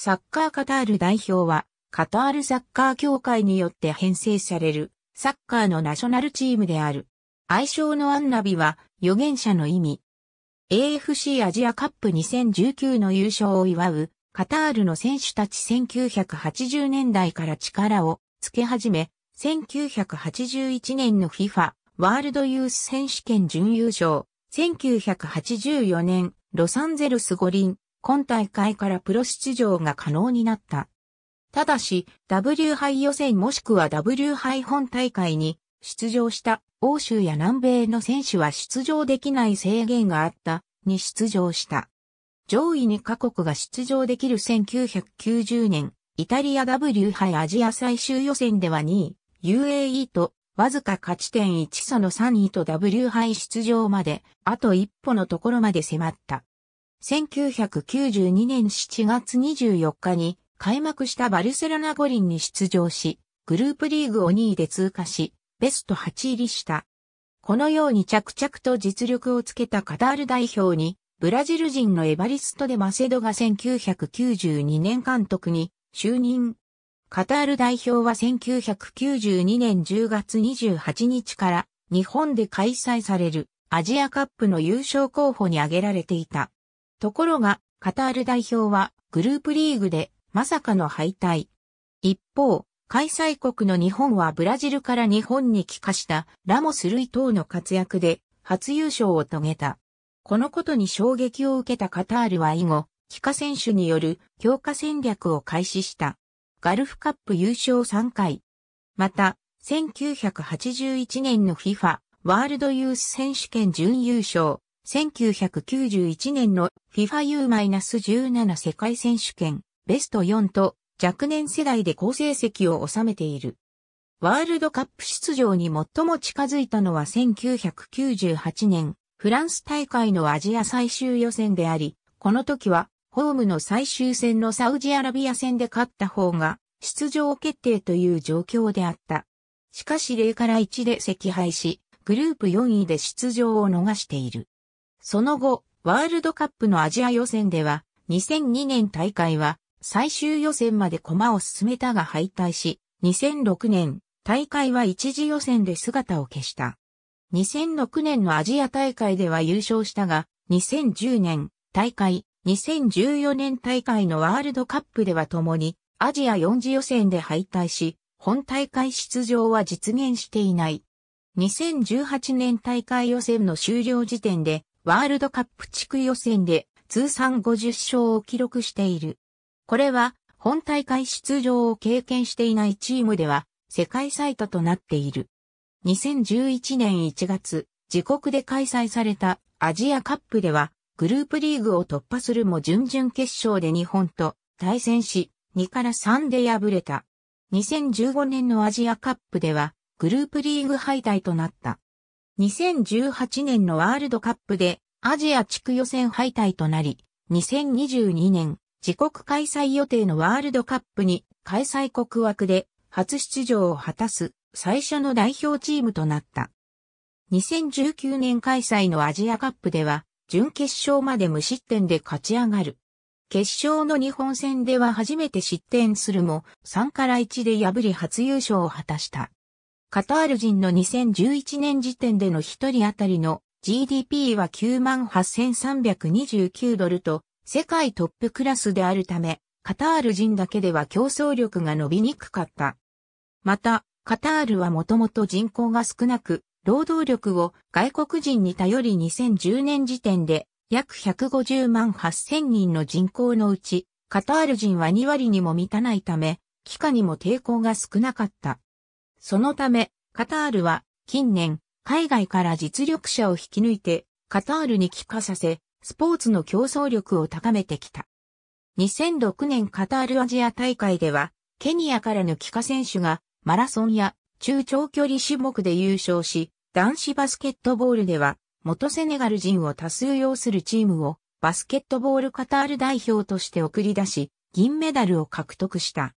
サッカーカタール代表は、カタールサッカー協会によって編成される、サッカーのナショナルチームである。愛称のアンナビは、預言者の意味。AFC アジアカップ2019の優勝を祝う、カタールの選手たち1980年代から力をつけ始め、1981年の FIFA ワールドユース選手権準優勝、1984年ロサンゼルス五輪、今大会からプロ出場が可能になった。ただし、W 杯予選もしくは W 杯本大会に出場した欧州や南米の選手は出場できない制限があったに出場した。上位2カ国が出場できる1990年、イタリア W 杯アジア最終予選では2位、UAE とわずか勝ち点1差の3位と W 杯出場まで、あと一歩のところまで迫った。1992年7月24日に開幕したバルセロナ五輪に出場し、グループリーグを2位で通過し、ベスト8入りした。このように着々と実力をつけたカタール代表に、ブラジル人のエバリスト・デ・マセドが1992年監督に就任。カタール代表は1992年10月28日から日本で開催されるアジアカップの優勝候補に挙げられていた。ところが、カタール代表はグループリーグでまさかの敗退。一方、開催国の日本はブラジルから日本に帰化したラモス・ルイ等の活躍で初優勝を遂げた。このことに衝撃を受けたカタールは以後、帰化選手による強化戦略を開始した。ガルフカップ優勝3回。また、1981年の FIFA ワールドユース選手権準優勝、1991年の FIFAU-17 世界選手権ベスト4と若年世代で好成績を収めている。ワールドカップ出場に最も近づいたのは1998年フランス大会のアジア最終予選であり、この時はホームの最終戦のサウジアラビア戦で勝った方が出場決定という状況であった。しかし0から1で惜敗し、グループ4位で出場を逃している。その後、ワールドカップのアジア予選では、2002年大会は最終予選まで駒を進めたが敗退し、2006年大会は一次予選で姿を消した。2006年のアジア大会では優勝したが、2010年大会、2014年大会のワールドカップでは共にアジア4次予選で敗退し、本大会出場は実現していない。2018年大会予選の終了時点でワールドカップ地区予選で通算50勝を記録している。これは本大会出場を経験していないチームでは世界最多となっている。2011年1月、自国で開催されたアジアカップではグループリーグを突破するも準々決勝で日本と対戦し2から3で敗れた。2015年のアジアカップではグループリーグ敗退となった。2018年のワールドカップでアジア地区予選敗退となり、2022年自国開催予定のワールドカップに開催国枠で初出場を果たす最初の代表チームとなった。2019年開催のアジアカップでは準決勝まで無失点で勝ち上がる。決勝の日本戦では初めて失点するも3から1で破り初優勝を果たした。カタール人の2011年時点での一人当たりの GDP は98,329ドルと世界トップクラスであるため、カタール人だけでは競争力が伸びにくかった。また、カタールはもともと人口が少なく、労働力を外国人に頼り2010年時点で約150万8000人の人口のうち、カタール人は2割にも満たないため、帰化にも抵抗が少なかった。そのため、カタールは近年、海外から実力者を引き抜いて、カタールに帰化させ、スポーツの競争力を高めてきた。2006年カタールアジア大会では、ケニアからの帰化選手がマラソンや中長距離種目で優勝し、男子バスケットボールでは、元セネガル人を多数要するチームをバスケットボールカタール代表として送り出し、銀メダルを獲得した。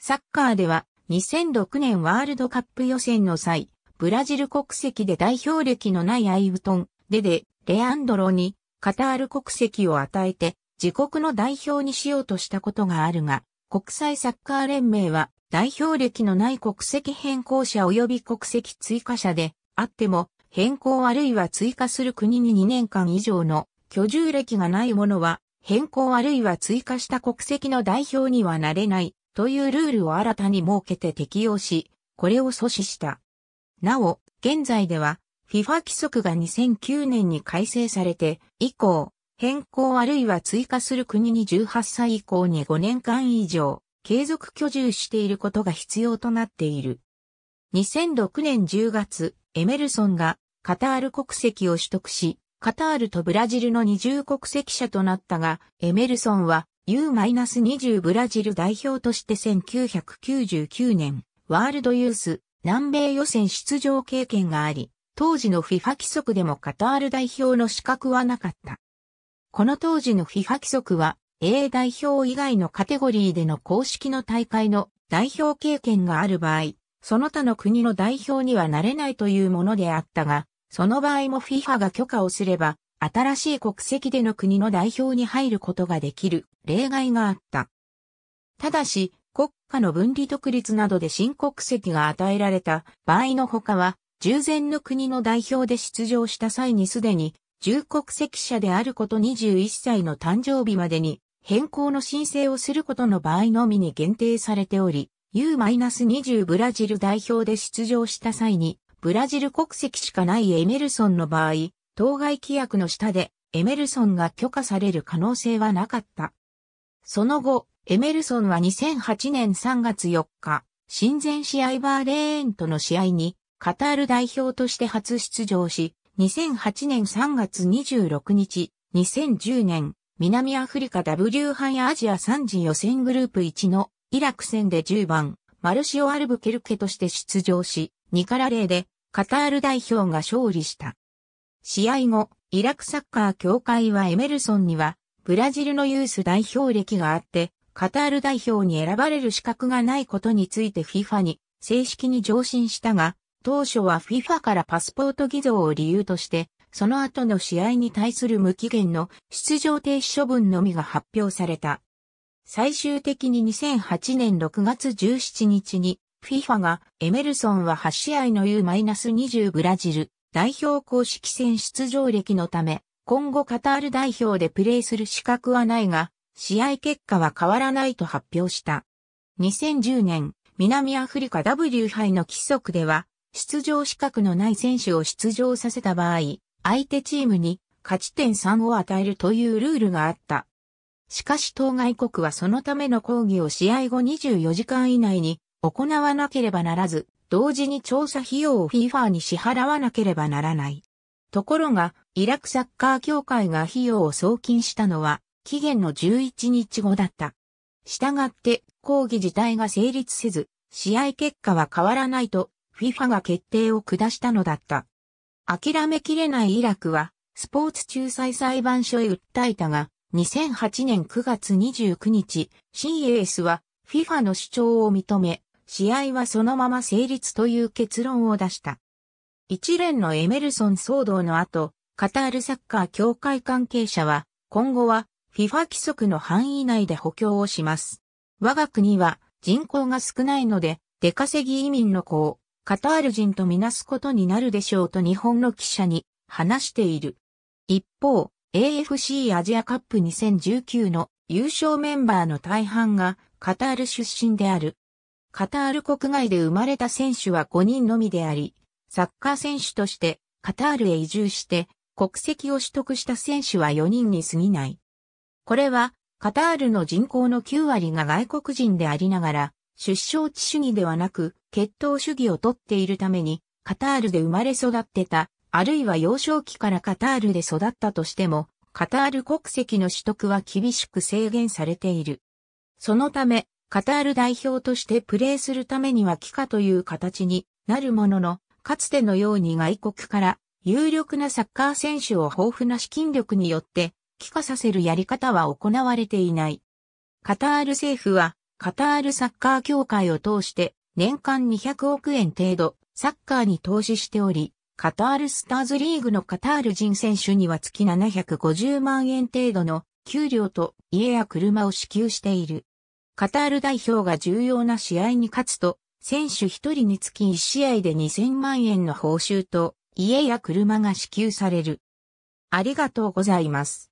サッカーでは2006年ワールドカップ予選の際、ブラジル国籍で代表歴のないアイウトン、デデ、レアンドロにカタール国籍を与えて自国の代表にしようとしたことがあるが、国際サッカー連盟は代表歴のない国籍変更者及び国籍追加者であっても変更あるいは追加する国に2年間以上の居住歴がないものは変更あるいは追加した国籍の代表にはなれないというルールを新たに設けて適用し、これを阻止した。なお、現在では、FIFA 規則が2009年に改正されて、以降、変更あるいは追加する国に18歳以降に5年間以上、継続居住していることが必要となっている。2006年10月、エメルソンがカタール国籍を取得し、カタールとブラジルの二重国籍者となったが、エメルソンは U-20 ブラジル代表として1999年、ワールドユース南米予選出場経験があり、当時の FIFA 規則でもカタール代表の資格はなかった。この当時の FIFA 規則は A 代表以外のカテゴリーでの公式の大会の代表経験がある場合、その他の国の代表にはなれないというものであったが、その場合も FIFA が許可をすれば、新しい国籍での国の代表に入ることができる例外があった。ただし、国家の分離独立などで新国籍が与えられた場合のほかは、従前の国の代表で出場した際にすでに、重国籍者であること21歳の誕生日までに変更の申請をすることの場合のみに限定されており、U-20 ブラジル代表で出場した際に、ブラジル国籍しかないエメルソンの場合、当該規約の下でエメルソンが許可される可能性はなかった。その後、エメルソンは2008年3月4日、親善試合バーレーンとの試合にカタール代表として初出場し、2008年3月26日、2010年、南アフリカ W やアジア3次予選グループ1のイラク戦で10番、マルシオ・アルブケルケとして出場し、2から0でカタール代表が勝利した。試合後、イラクサッカー協会はエメルソンには、ブラジルのユース代表歴があって、カタール代表に選ばれる資格がないことについて FIFA に正式に上申したが、当初は FIFA からパスポート偽造を理由として、その後の試合に対する無期限の出場停止処分のみが発表された。最終的に2008年6月17日に FIFA がエメルソンは8試合の U-20 ブラジル代表公式戦出場歴のため、今後カタール代表でプレーする資格はないが、試合結果は変わらないと発表した。2010年、南アフリカ W 杯の規則では、出場資格のない選手を出場させた場合、相手チームに勝ち点3を与えるというルールがあった。しかし当該国はそのための抗議を試合後24時間以内に行わなければならず、同時に調査費用を FIFA に支払わなければならない。ところが、イラクサッカー協会が費用を送金したのは、期限の11日後だった。したがって、抗議自体が成立せず、試合結果は変わらないと、FIFA が決定を下したのだった。諦めきれないイラクは、スポーツ仲裁裁判所へ訴えたが、2008年9月29日、CAS は FIFA の主張を認め、試合はそのまま成立という結論を出した。一連のエメルソン騒動の後、カタールサッカー協会関係者は、今後は FIFA 規則の範囲内で補強をします。我が国は人口が少ないので、出稼ぎ移民の子をカタール人とみなすことになるでしょうと日本の記者に話している。一方、AFC アジアカップ2019の優勝メンバーの大半がカタール出身であるカタール国外で生まれた選手は5人のみであり、サッカー選手としてカタールへ移住して国籍を取得した選手は4人に過ぎない。これはカタールの人口の9割が外国人でありながら、出生地主義ではなく血統主義をとっているために、カタールで生まれ育ってた、あるいは幼少期からカタールで育ったとしても、カタール国籍の取得は厳しく制限されている。そのため、カタール代表としてプレーするためには帰化という形になるものの、かつてのように外国から有力なサッカー選手を豊富な資金力によって帰化させるやり方は行われていない。カタール政府はカタールサッカー協会を通して年間200億円程度サッカーに投資しており、カタールスターズリーグのカタール人選手には月750万円程度の給料と家や車を支給している。カタール代表が重要な試合に勝つと、選手1人につき1試合で2000万円の報酬と、家や車が支給される。ありがとうございます。